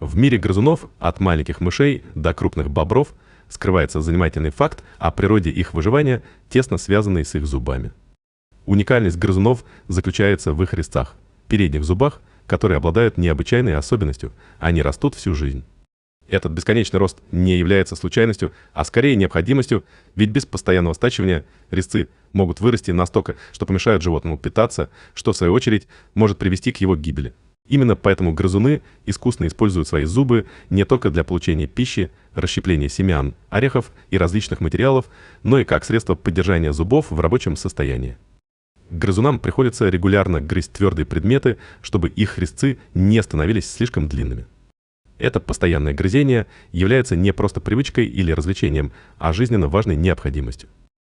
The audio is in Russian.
В мире грызунов от маленьких мышей до крупных бобров скрывается занимательный факт о природе их выживания, тесно связанный с их зубами. Уникальность грызунов заключается в их резцах, передних зубах, которые обладают необычайной особенностью, они растут всю жизнь. Этот бесконечный рост не является случайностью, а скорее необходимостью, ведь без постоянного стачивания резцы могут вырасти настолько, что помешают животному питаться, что в свою очередь может привести к его гибели. Именно поэтому грызуны искусно используют свои зубы не только для получения пищи, расщепления семян, орехов и различных материалов, но и как средство поддержания зубов в рабочем состоянии. Грызунам приходится регулярно грызть твердые предметы, чтобы их резцы не становились слишком длинными. Это постоянное грызение является не просто привычкой или развлечением, а жизненно важной необходимостью.